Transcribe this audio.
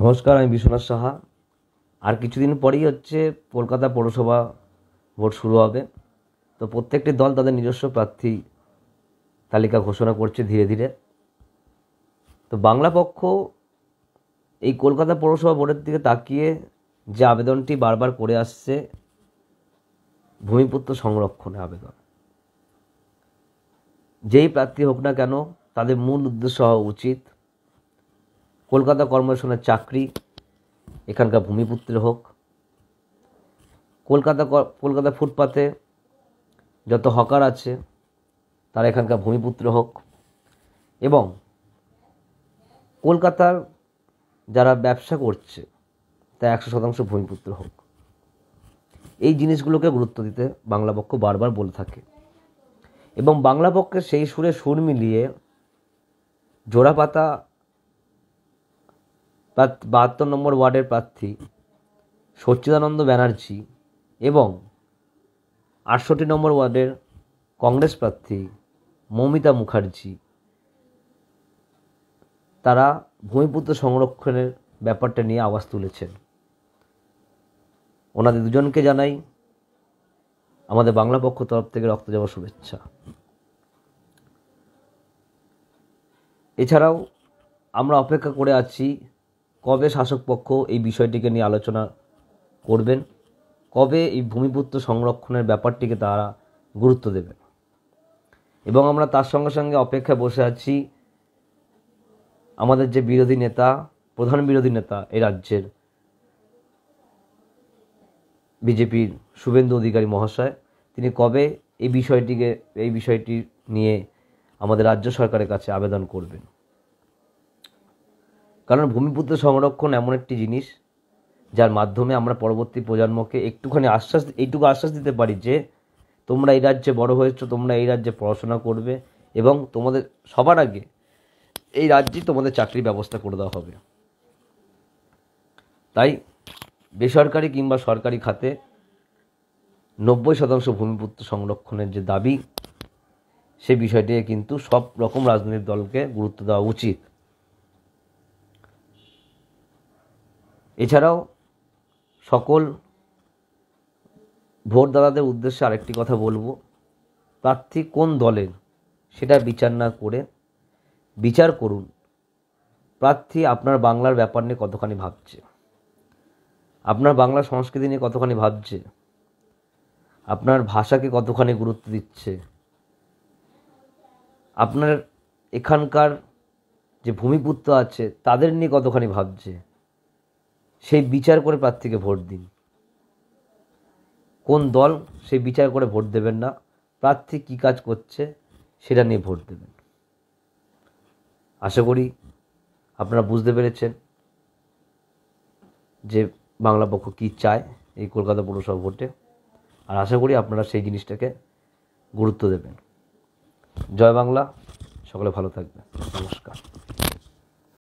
নমস্কার আমি বিশ্বনাথ সাহা আর কিছুদিন পরেই হচ্ছে কলকাতা পৌরসভা ভোট শুরু হবে তো প্রত্যেকটি দল তাদের নিজস্ব প্রার্থী তালিকা ঘোষণা করছে ধীরে ধীরে তো বাংলা পক্ষ এই কলকাতা পৌরসভা ভোটের দিকে তাকিয়ে যে আবেদনটি বারবার করে আসছে ভূমিপুত্র সংরক্ষণে আবেদন যেই প্রার্থী হোক না কেন তাদের মূল উদ্দেশ্য হওয়া উচিত কলকাতা কর্পোরেশনের চাকরি এখানকার ভূমিপুত্র হোক কলকাতা কলকাতা ফুটপাতে যত হকার আছে তারা এখানকার ভূমিপুত্র হোক এবং কলকাতার যারা ব্যবসা করছে তা একশো শতাংশ ভূমিপুত্র হোক এই জিনিসগুলোকে গুরুত্ব দিতে বাংলা পক্ষ বারবার বলে থাকে এবং বাংলা পক্ষের সেই সুরে সুর মিলিয়ে জোড়া পাতা বাহাত্তর নম্বর ওয়ার্ডের প্রার্থী সচ্চিদানন্দ ব্যানার্জি এবং আটষট্টি নম্বর ওয়ার্ডের কংগ্রেস প্রার্থী মমিতা মুখার্জি তারা ভূমিপুত্র সংরক্ষণের ব্যাপারটা নিয়ে আওয়াজ তুলেছেন ওনাদের দুজনকে জানাই আমাদের বাংলা পক্ষ তরফ থেকে রক্ত যাওয়ার শুভেচ্ছা এছাড়াও আমরা অপেক্ষা করে আছি কবে শাসক পক্ষ এই বিষয়টিকে নিয়ে আলোচনা করবেন কবে এই ভূমিপুত্র সংরক্ষণের ব্যাপারটিকে তারা গুরুত্ব দেবেন এবং আমরা তার সঙ্গে সঙ্গে অপেক্ষায় বসে আছি আমাদের যে বিরোধী নেতা প্রধান বিরোধী নেতা এ রাজ্যের বিজেপির শুভেন্দু অধিকারী মহাশয় তিনি কবে এই বিষয়টিকে এই বিষয়টি নিয়ে আমাদের রাজ্য সরকারের কাছে আবেদন করবেন কারণ ভূমিপুত্র সংরক্ষণ এমন একটি জিনিস যার মাধ্যমে আমরা পরবর্তী প্রজন্মকে একটুখানি আশ্বাস এইটুকু আশ্বাস দিতে পারি যে তোমরা এই রাজ্যে বড় হয়েছ তোমরা এই রাজ্যে পড়াশোনা করবে এবং তোমাদের সবার আগে এই রাজ্যেই তোমাদের চাকরির ব্যবস্থা করে দেওয়া হবে তাই বেসরকারি কিংবা সরকারি খাতে নব্বই শতাংশ ভূমিপুত্র সংরক্ষণের যে দাবি সে বিষয়টিকে কিন্তু সব রকম রাজনৈতিক দলকে গুরুত্ব দেওয়া উচিত এছাড়াও সকল ভোটদাতাদের উদ্দেশ্যে আরেকটি কথা বলবো প্রার্থী কোন দলের সেটা বিচার না করে বিচার করুন প্রার্থী আপনার বাংলার ব্যাপার নিয়ে কতখানি ভাবছে আপনার বাংলা সংস্কৃতি নিয়ে কতখানি ভাবছে আপনার ভাষাকে কতখানি গুরুত্ব দিচ্ছে আপনার এখানকার যে ভূমিপুত্র আছে তাদের নিয়ে কতখানি ভাবছে সেই বিচার করে প্রার্থীকে ভোট দিন কোন দল সেই বিচার করে ভোট দেবেন না প্রার্থী কী কাজ করছে সেটা নিয়ে ভোট দেবেন আশা করি আপনারা বুঝতে পেরেছেন যে বাংলা পক্ষ কী চায় এই কলকাতা পৌরসভা ভোটে আর আশা করি আপনারা সেই জিনিসটাকে গুরুত্ব দেবেন জয় বাংলা সকলে ভালো থাকবে